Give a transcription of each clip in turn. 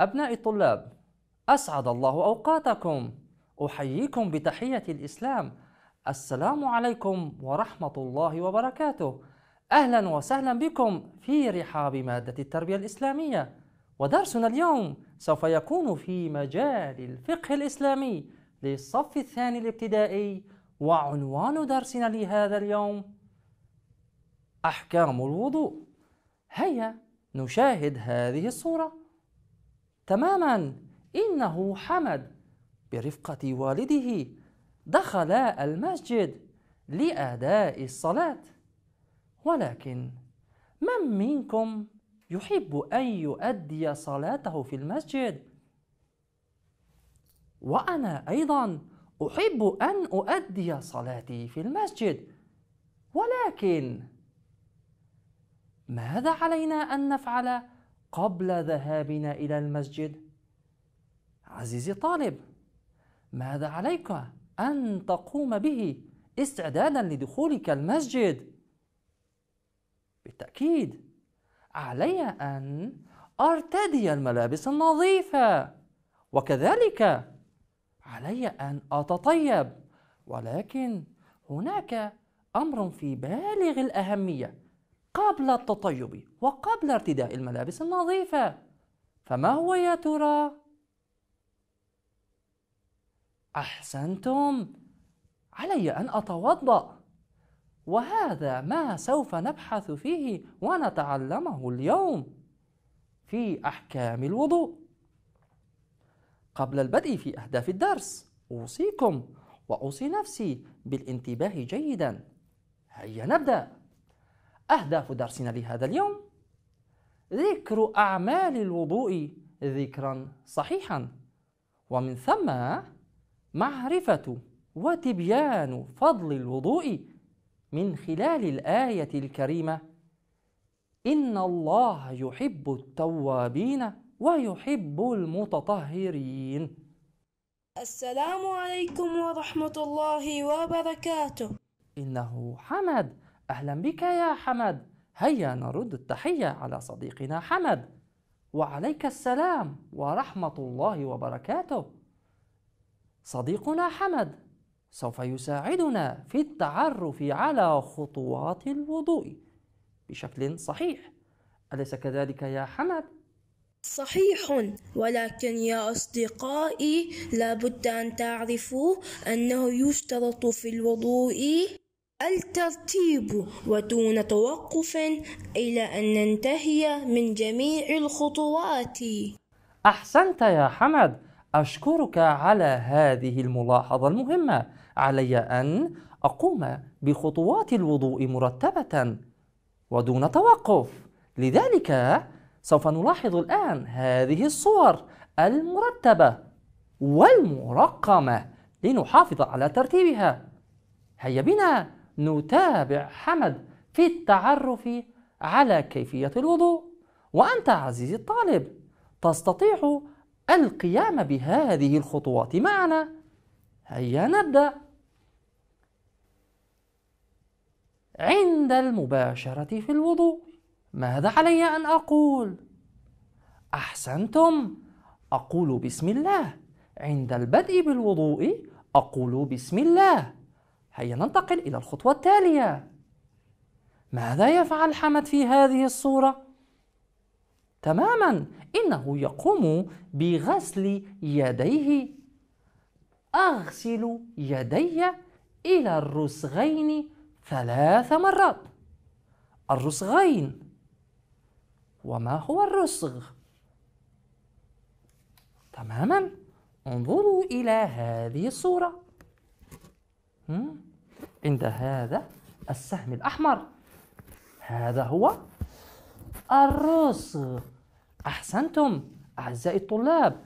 أبناء الطلاب أسعد الله أوقاتكم أحييكم بتحية الإسلام السلام عليكم ورحمة الله وبركاته أهلا وسهلا بكم في رحاب مادة التربية الإسلامية ودرسنا اليوم سوف يكون في مجال الفقه الإسلامي للصف الثاني الابتدائي وعنوان درسنا لهذا اليوم أحكام الوضوء هيا نشاهد هذه الصورة تماما إنه حمد برفقة والده دخل المسجد لأداء الصلاة ولكن من منكم يحب أن يؤدي صلاته في المسجد وأنا أيضا أحب أن أؤدي صلاتي في المسجد ولكن ماذا علينا أن نفعل؟ قبل ذهابنا إلى المسجد عزيزي طالب ماذا عليك أن تقوم به استعدادا لدخولك المسجد بالتأكيد علي أن أرتدي الملابس النظيفة وكذلك علي أن أتطيب ولكن هناك أمر في بالغ الأهمية قبل التطيب وقبل ارتداء الملابس النظيفة فما هو يا ترى؟ أحسنتم علي أن أتوضأ وهذا ما سوف نبحث فيه ونتعلمه اليوم في أحكام الوضوء قبل البدء في أهداف الدرس أوصيكم وأوصي نفسي بالانتباه جيدا هيا نبدأ أهداف درسنا لهذا اليوم ذكر أعمال الوضوء ذكرا صحيحا ومن ثم معرفة وتبيان فضل الوضوء من خلال الآية الكريمة إن الله يحب التوابين ويحب المتطهرين السلام عليكم ورحمة الله وبركاته إنه حمد أهلا بك يا حمد هيا نرد التحية على صديقنا حمد وعليك السلام ورحمة الله وبركاته صديقنا حمد سوف يساعدنا في التعرف على خطوات الوضوء بشكل صحيح أليس كذلك يا حمد؟ صحيح ولكن يا أصدقائي لابد أن تعرفوا أنه يشترط في الوضوء الترتيب ودون توقف إلى أن ننتهي من جميع الخطوات أحسنت يا حمد أشكرك على هذه الملاحظة المهمة علي أن أقوم بخطوات الوضوء مرتبة ودون توقف لذلك سوف نلاحظ الآن هذه الصور المرتبة والمرقمة لنحافظ على ترتيبها هيا بنا نتابع حمد في التعرف على كيفية الوضوء وأنت عزيزي الطالب تستطيع القيام بهذه الخطوات معنا هيا نبدأ عند المباشرة في الوضوء ماذا علي أن أقول؟ أحسنتم أقول بسم الله عند البدء بالوضوء أقول بسم الله هيا ننتقل إلى الخطوة التالية ماذا يفعل حمد في هذه الصورة؟ تماما إنه يقوم بغسل يديه أغسل يدي إلى الرسغين ثلاث مرات الرسغين وما هو الرسغ؟ تماما انظروا إلى هذه الصورة عند هذا السهم الأحمر هذا هو الرز أحسنتم أعزائي الطلاب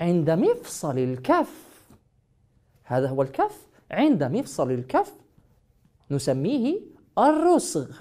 عند مفصل الكف هذا هو الكف عند مفصل الكف نسميه الرسغ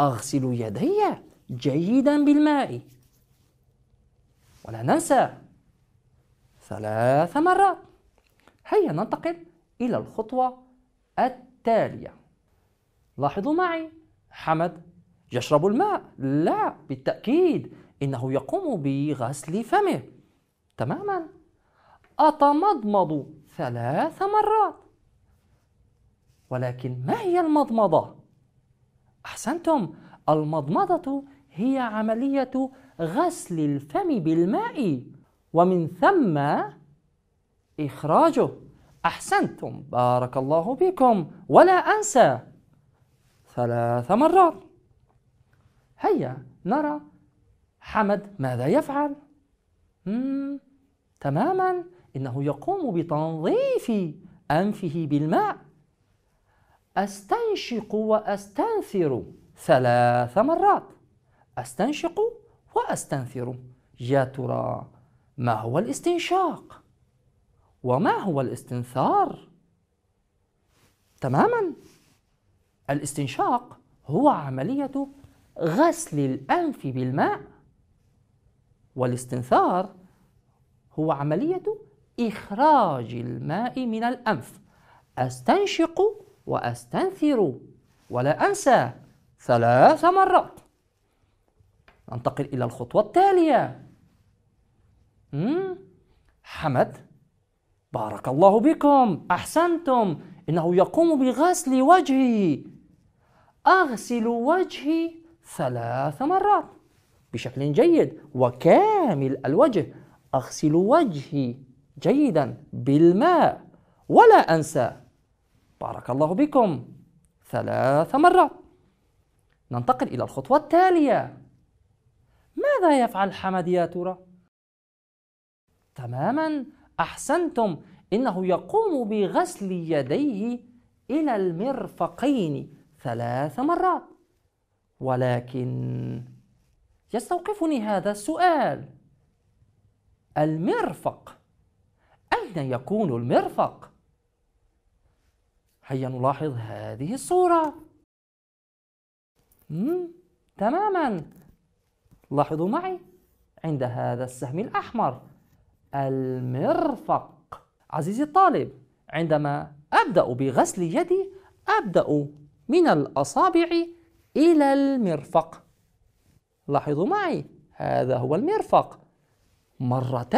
أغسل يدي جيدا بالماء ولا ننسى ثلاث مرات هيا ننتقل إلى الخطوة التالية لاحظوا معي حمد يشرب الماء لا بالتأكيد إنه يقوم بغسل فمه تماما أتمضمض ثلاث مرات ولكن ما هي المضمضة؟ أحسنتم المضمضة هي عملية غسل الفم بالماء ومن ثم إخراجه أحسنتم بارك الله بكم ولا أنسى ثلاث مرات هيا نرى حمد ماذا يفعل مم. تماما إنه يقوم بتنظيف أنفه بالماء أستنشق وأستنثر ثلاث مرات أستنشق وأستنثر يا ترى ما هو الاستنشاق؟ وما هو الاستنثار تماما الاستنشاق هو عملية غسل الأنف بالماء والاستنثار هو عملية إخراج الماء من الأنف أستنشق وأستنثر ولا أنسى ثلاث مرات ننتقل إلى الخطوة التالية حمد بارك الله بكم أحسنتم إنه يقوم بغسل وجهي أغسل وجهي ثلاث مرات بشكل جيد وكامل الوجه أغسل وجهي جيدا بالماء ولا أنسى بارك الله بكم ثلاث مرات ننتقل إلى الخطوة التالية ماذا يفعل حمد يا ترى؟ تماما أحسنتم إنه يقوم بغسل يديه إلى المرفقين ثلاث مرات ولكن يستوقفني هذا السؤال المرفق أين يكون المرفق؟ هيا نلاحظ هذه الصورة مم. تماما لاحظوا معي عند هذا السهم الأحمر المرفق عزيزي الطالب عندما أبدأ بغسل يدي أبدأ من الأصابع إلى المرفق لاحظوا معي هذا هو المرفق مرة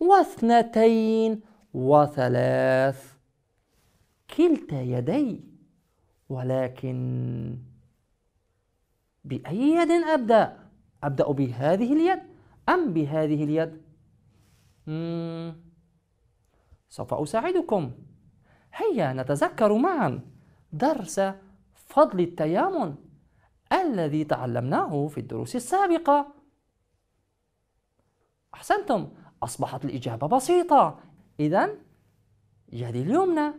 واثنتين وثلاث كلتا يدي ولكن بأي يد أبدأ؟ أبدأ بهذه اليد أم بهذه اليد؟ سوف أساعدكم هيا نتذكر معا درس فضل التيامن الذي تعلمناه في الدروس السابقة أحسنتم أصبحت الإجابة بسيطة إذا يدي اليمنى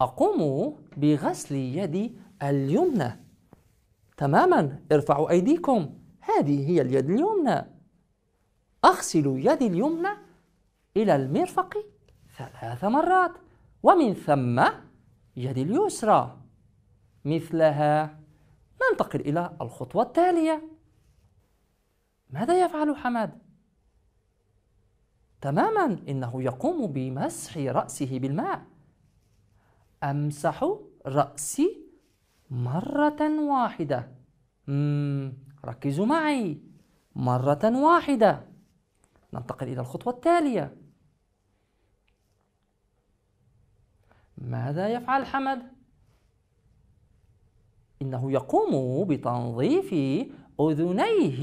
أقوم بغسل يدي اليمنى تماما ارفعوا أيديكم هذه هي اليد اليمنى أغسل يدي اليمنى إلى المرفق ثلاث مرات ومن ثم يد اليسرى مثلها ننتقل إلى الخطوة التالية ماذا يفعل حماد؟ تماما إنه يقوم بمسح رأسه بالماء أمسح رأسي مرة واحدة مم. ركزوا معي مرة واحدة ننتقل إلى الخطوة التالية ماذا يفعل حمد؟ إنه يقوم بتنظيف أذنيه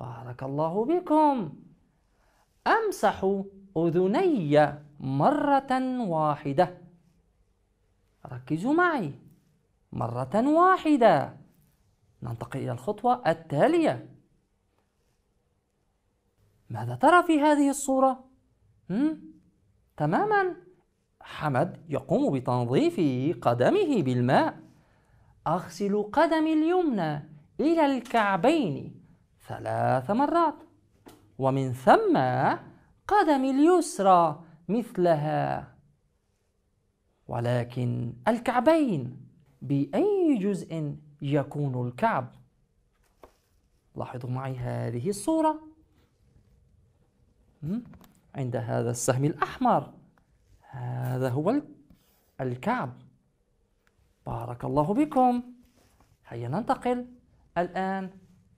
بارك الله بكم أمسح أذني مرة واحدة ركزوا معي مرة واحدة ننتقل إلى الخطوة التالية ماذا ترى في هذه الصورة؟ تماما حمد يقوم بتنظيف قدمه بالماء أغسل قدمي اليمنى إلى الكعبين ثلاث مرات ومن ثم قدمي اليسرى مثلها ولكن الكعبين بأي جزء يكون الكعب لاحظوا معي هذه الصورة عند هذا السهم الأحمر هذا هو الكعب بارك الله بكم هيا ننتقل الآن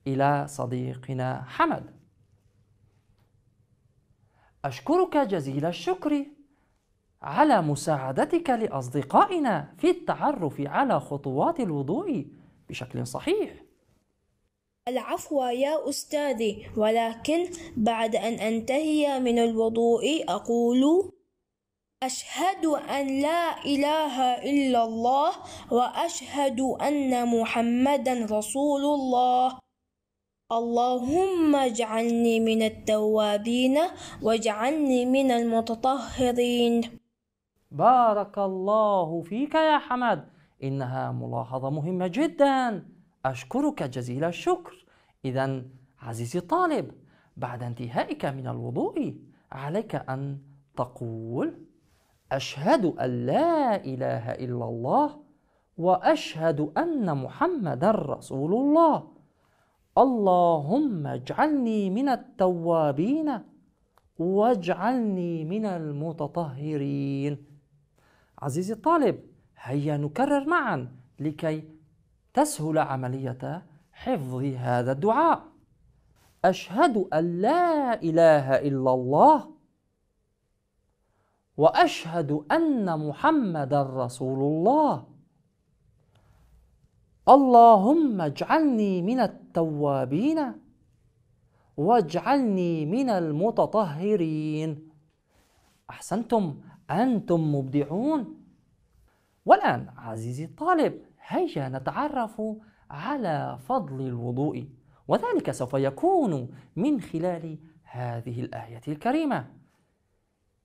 إلى صديقنا حمد أشكرك جزيل الشكر على مساعدتك لأصدقائنا في التعرف على خطوات الوضوء بشكل صحيح العفو يا أستاذي ولكن بعد أن أنتهي من الوضوء أقول أشهد أن لا إله إلا الله وأشهد أن محمدا رسول الله اللهم اجعلني من التوابين واجعلني من المتطهرين بارك الله فيك يا حمد إنها ملاحظة مهمة جدا أشكرك جزيل الشكر إذا عزيزي الطالب بعد انتهائك من الوضوء عليك أن تقول أشهد أن لا إله إلا الله وأشهد أن محمد رسول الله اللهم اجعلني من التوابين واجعلني من المتطهرين عزيزي الطالب هيا نكرر معا لكي تسهل عملية حفظ هذا الدعاء أشهد أن لا إله إلا الله واشهد ان محمدا رسول الله اللهم اجعلني من التوابين واجعلني من المتطهرين احسنتم انتم مبدعون والان عزيزي الطالب هيا نتعرف على فضل الوضوء وذلك سوف يكون من خلال هذه الايه الكريمه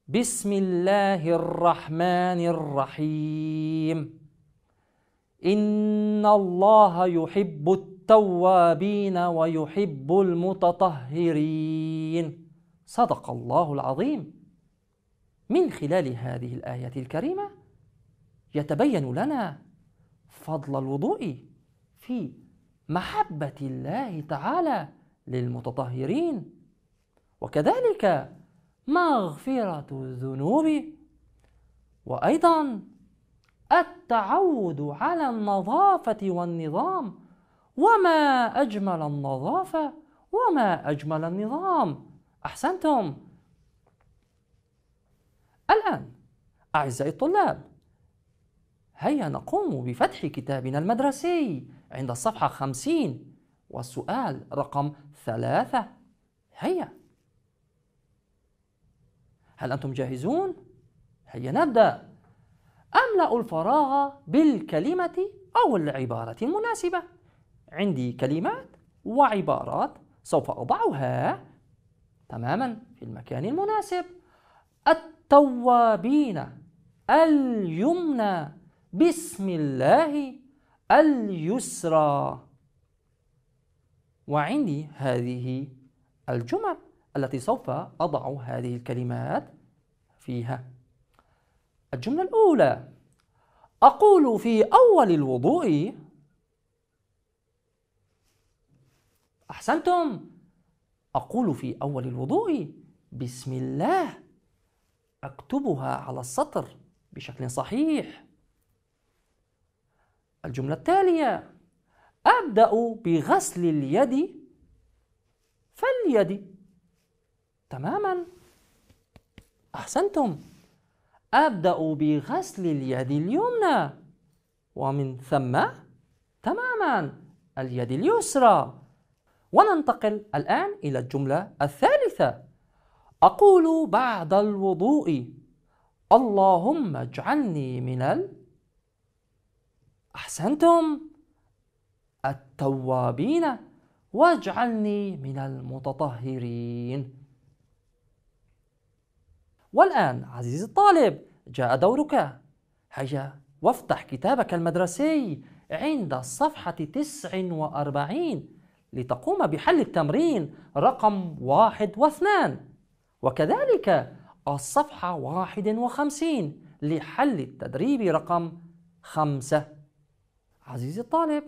بسم الله الرحمن الرحيم إن الله يحب التوابين ويحب المتطهرين صدق الله العظيم من خلال هذه الآية الكريمة يتبين لنا فضل الوضوء في محبة الله تعالى للمتطهرين وكذلك مغفرة الذنوب وأيضا التعود على النظافة والنظام وما أجمل النظافة وما أجمل النظام أحسنتم الآن أعزائي الطلاب هيا نقوم بفتح كتابنا المدرسي عند الصفحة 50 والسؤال رقم ثلاثة هيا هل أنتم جاهزون؟ هيا نبدأ أملأ الفراغ بالكلمة أو العبارة المناسبة عندي كلمات وعبارات سوف أضعها تماما في المكان المناسب التوابين اليمنى بسم الله اليسرى وعندي هذه الجمل التي سوف أضع هذه الكلمات فيها الجملة الأولى أقول في أول الوضوء أحسنتم أقول في أول الوضوء بسم الله أكتبها على السطر بشكل صحيح الجملة التالية أبدأ بغسل اليد فاليد تماما أحسنتم أبدأ بغسل اليد اليمنى ومن ثم تماما اليد اليسرى وننتقل الآن إلى الجملة الثالثة أقول بعد الوضوء اللهم اجعلني من ال أحسنتم التوابين واجعلني من المتطهرين والآن عزيزي الطالب جاء دورك هيا وافتح كتابك المدرسي عند الصفحة 49 لتقوم بحل التمرين رقم واحد واثنان وكذلك الصفحة 51 لحل التدريب رقم خمسة عزيزي الطالب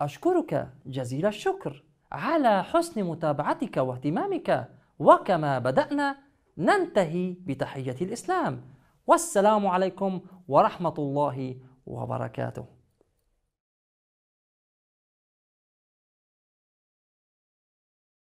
أشكرك جزيل الشكر على حسن متابعتك واهتمامك وكما بدأنا ننتهي بتحية الإسلام والسلام عليكم ورحمة الله وبركاته